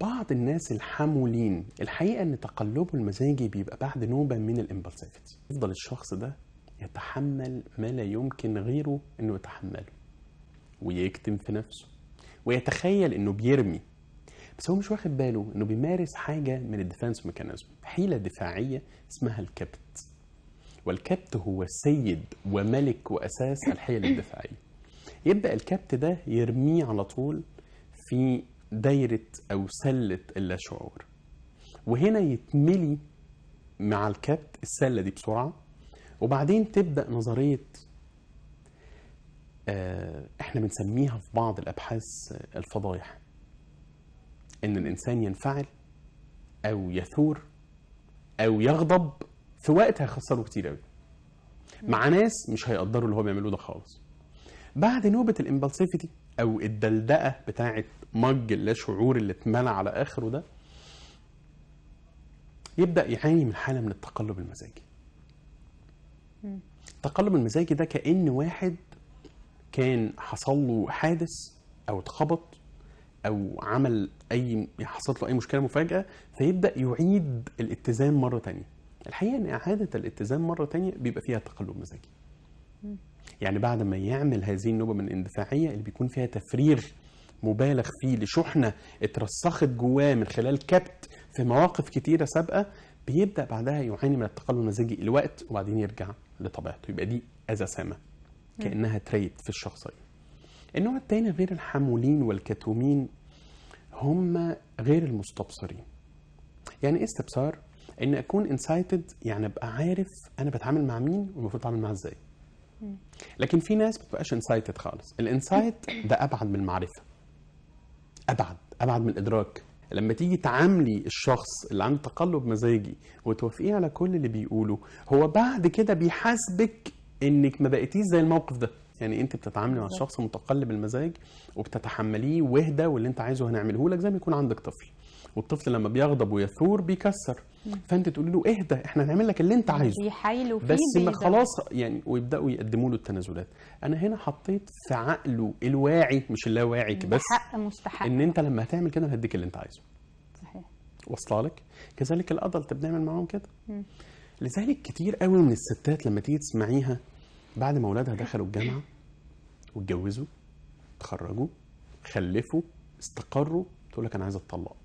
بعض الناس الحمولين الحقيقه ان تقلبه المزاجي بيبقى بعد نوبه من الامبلسيفيتي يفضل الشخص ده يتحمل ما لا يمكن غيره انه يتحمله ويكتم في نفسه ويتخيل انه بيرمي بس هو مش واخد باله انه بيمارس حاجه من الديفنس ميكانيزم حيله دفاعيه اسمها الكبت والكبت هو سيد وملك واساس الحيل الدفاعيه يبدا الكبت ده يرميه على طول في دايرة أو سلة اللاشعور وهنا يتملي مع الكبت السلة دي بسرعة وبعدين تبدأ نظرية آه، احنا بنسميها في بعض الأبحاث آه، الفضايح إن الإنسان ينفعل أو يثور أو يغضب في وقت هيخسره كتير أوي مع ناس مش هيقدروا اللي هو بيعملوه ده خالص بعد نوبة الإمبالسيفيتي او الدلدقه بتاعه مج اللاشعور اللي اتملى على اخره ده يبدا يعاني من حاله من التقلب المزاجي التقلب المزاجي ده كان واحد كان حصل له حادث او اتخبط او عمل اي حصلت له اي مشكله مفاجاه فيبدا يعيد الاتزان مره تانية الحقيقه ان اعاده الاتزان مره تانية بيبقى فيها تقلب مزاجي يعني بعد ما يعمل هذه النوبة من الاندفاعية اللي بيكون فيها تفريغ مبالغ فيه لشحنة اترسخت جواه من خلال كبت في مواقف كتيرة سابقة بيبدأ بعدها يعاني من التقلب المزاجي الوقت وبعدين يرجع لطبيعته يبقى دي أذى سامة كأنها تريت في الشخصية النوع الثاني غير الحمولين والكتومين هم غير المستبصرين يعني ايه استبصار ان اكون انسايتد يعني ابقى عارف انا بتعامل مع مين والمفروض اتعامل معاه ازاي لكن في ناس ما بتبقاش انسايتد خالص الانسايت ده ابعد من المعرفه ابعد ابعد من الادراك لما تيجي تعاملي الشخص اللي عنده تقلب مزاجي وتوافقيه على كل اللي بيقوله هو بعد كده بيحاسبك انك ما بقيتيش زي الموقف ده يعني انت بتتعاملي مع شخص متقلب المزاج وبتتحمليه وهده واللي انت عايزه هنعمله لك زي ما يكون عندك طفل والطفل لما بيغضب ويثور بيكسر فانت تقولي له اهدى احنا هنعمل لك اللي انت عايزه يحايلوا فيه بس ما خلاص يعني ويبداوا يقدموا له التنازلات انا هنا حطيت في عقله الواعي مش اللاواعي بس حق مستحق ان انت لما هتعمل كده هديك اللي انت عايزه صحيح واصله لك كذلك الادلت بنعمل معاهم كده م. لذلك كتير قوي من الستات لما تيجي تسمعيها بعد ما اولادها دخلوا الجامعه واتجوزوا اتخرجوا خلفوا استقروا تقول لك انا عايز اتطلق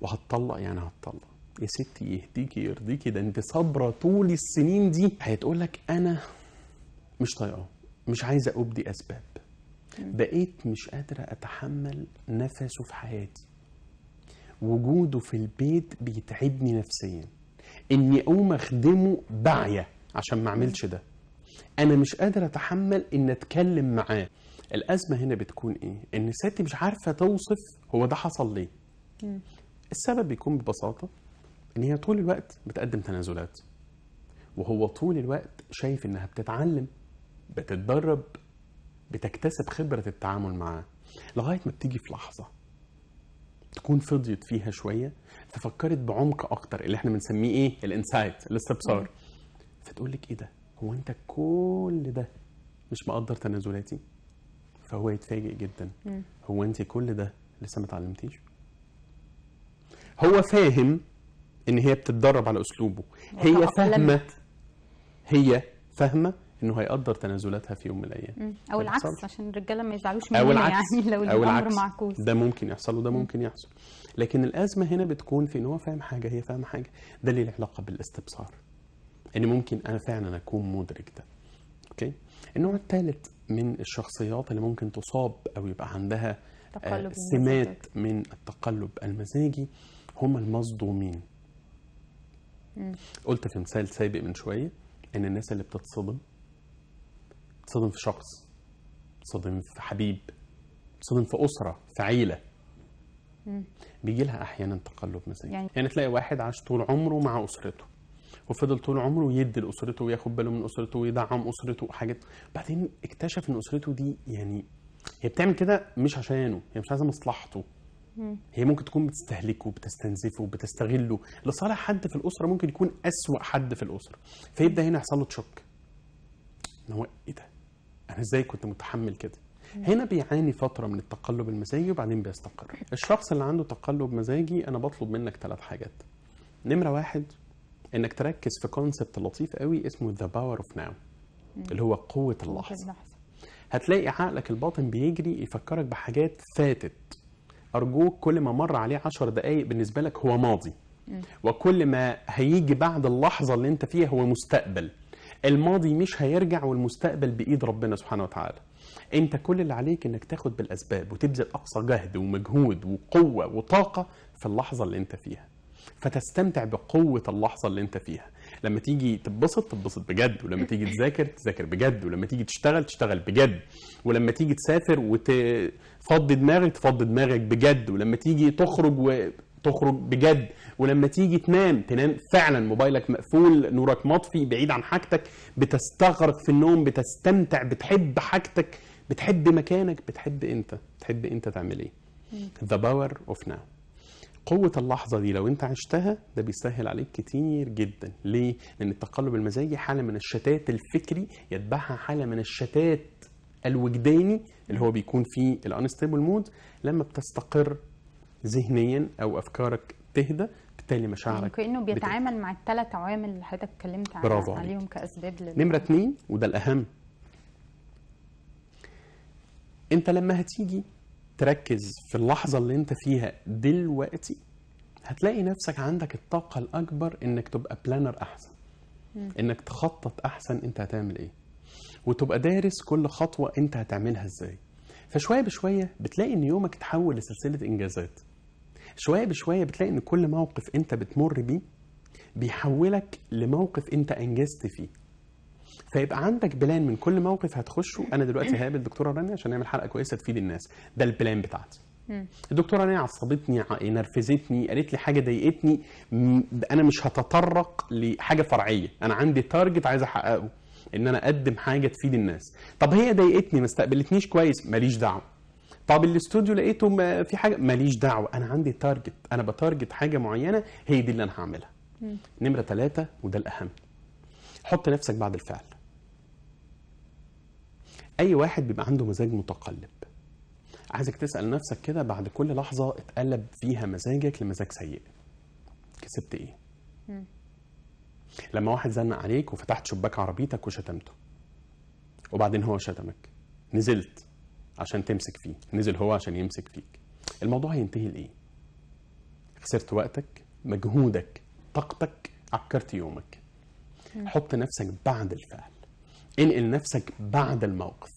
وهتطلق يعني هتطلق يا ستي يهديكي يرضيكي ده انت صابره طول السنين دي هتقول لك انا مش طايقاه مش عايزه ابدي اسباب بقيت مش قادره اتحمل نفسه في حياتي وجوده في البيت بيتعبني نفسيا اني اقوم اخدمه باعيه عشان ما اعملش ده انا مش قادر اتحمل ان اتكلم معاه الازمه هنا بتكون ايه ان ستي مش عارفه توصف هو ده حصل ليه السبب بيكون ببساطه ان هي طول الوقت بتقدم تنازلات وهو طول الوقت شايف انها بتتعلم بتتدرب بتكتسب خبره التعامل معاه لغايه ما بتيجي في لحظه تكون فضيت فيها شويه ففكرت بعمق اكتر اللي احنا بنسميه ايه الانسايت الاستبصار فتقول لك ايه ده هو انت كل ده مش مقدر تنازلاتي فهو يتفاجئ جدا هو انت كل ده لسه ما اتعلمتيش هو فاهم ان هي بتتدرب على اسلوبه هي فاهمه هي فاهمه انه هيقدر تنازلاتها في يوم من الايام او العكس صار. عشان الرجاله ما يزعلوش مني يعني لو أو الامر معكوس ده ممكن يحصل وده ممكن يحصل لكن الازمه هنا بتكون في ان هو فاهم حاجه هي فاهمه حاجه ده ليه علاقه بالاستبصار ان ممكن انا فعلا اكون مدرك ده اوكي النوع الثالث من الشخصيات اللي ممكن تصاب او يبقى عندها آه، تقلب سمات المزاجي. من التقلب المزاجي هم المصدومين مم. قلت في مثال سابق من شويه ان الناس اللي بتتصدم بتتصدم في شخص بتتصدم في حبيب بتتصدم في اسره في عيله بيجي لها احيانا تقلب مزاجي يعني, يعني تلاقي واحد عاش طول عمره مع اسرته وفضل طول عمره يدي لاسرته وياخد باله من اسرته ويدعم اسرته وحاجات بعدين اكتشف ان اسرته دي يعني هي بتعمل كده مش عشانه هي مش عايزه مصلحته هي ممكن تكون بتستهلكه وبتستنزفه وبتستغله لصالح حد في الاسره ممكن يكون اسوا حد في الاسره فيبدا هنا يحصل له تشك ان هو ايه ده؟ انا ازاي كنت متحمل كده؟ هنا بيعاني فتره من التقلب المزاجي وبعدين بيستقر الشخص اللي عنده تقلب مزاجي انا بطلب منك ثلاث حاجات نمره واحد انك تركز في كونسبت لطيف قوي اسمه ذا باور اوف ناو اللي هو قوه اللحظه هتلاقي عقلك الباطن بيجري يفكرك بحاجات فاتت ارجوك كل ما مر عليه عشر دقائق بالنسبه لك هو ماضي وكل ما هيجي بعد اللحظه اللي انت فيها هو مستقبل الماضي مش هيرجع والمستقبل بايد ربنا سبحانه وتعالى انت كل اللي عليك انك تاخد بالاسباب وتبذل اقصى جهد ومجهود وقوه وطاقه في اللحظه اللي انت فيها فتستمتع بقوه اللحظه اللي انت فيها لما تيجي تتبسط تتبسط بجد ولما تيجي تذاكر تذاكر بجد ولما تيجي تشتغل تشتغل بجد ولما تيجي تسافر وتفضي دماغك تفضي دماغك بجد ولما تيجي تخرج و... تخرج بجد ولما تيجي تنام تنام فعلا موبايلك مقفول نورك مطفي بعيد عن حاجتك بتستغرق في النوم بتستمتع بتحب حاجتك بتحب مكانك بتحب انت بتحب انت تعمل ايه ذا باور اوف ناو قوة اللحظة دي لو انت عشتها ده بيسهل عليك كتير جدا ليه؟ لأن التقلب المزاجي حالة من الشتات الفكري يتبعها حالة من الشتات الوجداني اللي هو بيكون فيه الانستيبل مود لما بتستقر ذهنيا او افكارك تهدى بالتالي مشاعرك يعني كانه بيتعامل بتهدى. مع الثلاث عوامل اللي حضرتك اتكلمت برافو عليهم عليك. كاسباب لل... نمره اثنين وده الاهم انت لما هتيجي تركز في اللحظه اللي انت فيها دلوقتي هتلاقي نفسك عندك الطاقه الاكبر انك تبقى بلانر احسن انك تخطط احسن انت هتعمل ايه وتبقى دارس كل خطوه انت هتعملها ازاي فشويه بشويه بتلاقي ان يومك تحول لسلسله انجازات شويه بشويه بتلاقي ان كل موقف انت بتمر بيه بيحولك لموقف انت انجزت فيه فيبقى عندك بلان من كل موقف هتخشه انا دلوقتي هقابل الدكتوره رانيا عشان نعمل حلقه كويسه تفيد الناس ده البلان بتاعتي الدكتوره رانيا عصبتني نرفزتني قالت لي حاجه ضايقتني انا مش هتطرق لحاجه فرعيه انا عندي تارجت عايز احققه ان انا اقدم حاجه تفيد الناس طب هي ضايقتني ما استقبلتنيش كويس ماليش دعوه طب الاستوديو لقيته آه، في حاجه ماليش دعوه انا عندي تارجت انا بتارجت حاجه معينه هي دي اللي انا هعملها نمره ثلاثة وده الاهم حط نفسك بعد الفعل اي واحد بيبقى عنده مزاج متقلب عايزك تسال نفسك كده بعد كل لحظه اتقلب فيها مزاجك لمزاج سيء كسبت ايه م. لما واحد زنق عليك وفتحت شباك عربيتك وشتمته وبعدين هو شتمك نزلت عشان تمسك فيه نزل هو عشان يمسك فيك الموضوع هينتهي لايه خسرت وقتك مجهودك طاقتك عكرت يومك حط نفسك بعد الفعل انقل نفسك بعد الموقف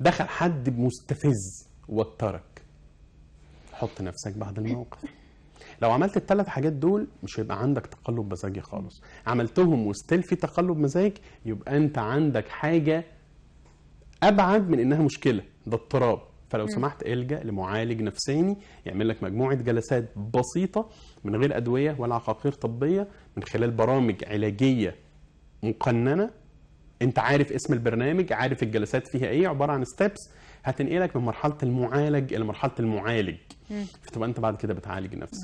دخل حد مستفز وترك حط نفسك بعد الموقف لو عملت الثلاث حاجات دول مش هيبقى عندك تقلب مزاجي خالص عملتهم وستيل في تقلب مزاج يبقى انت عندك حاجه ابعد من انها مشكله ده اضطراب فلو سمحت الجا لمعالج نفساني يعمل لك مجموعه جلسات بسيطه من غير ادويه ولا عقاقير طبيه من خلال برامج علاجيه مقننه انت عارف اسم البرنامج عارف الجلسات فيها ايه عباره عن ستيبس هتنقلك من مرحله المعالج الى مرحله المعالج فتبقى انت بعد كده بتعالج نفسك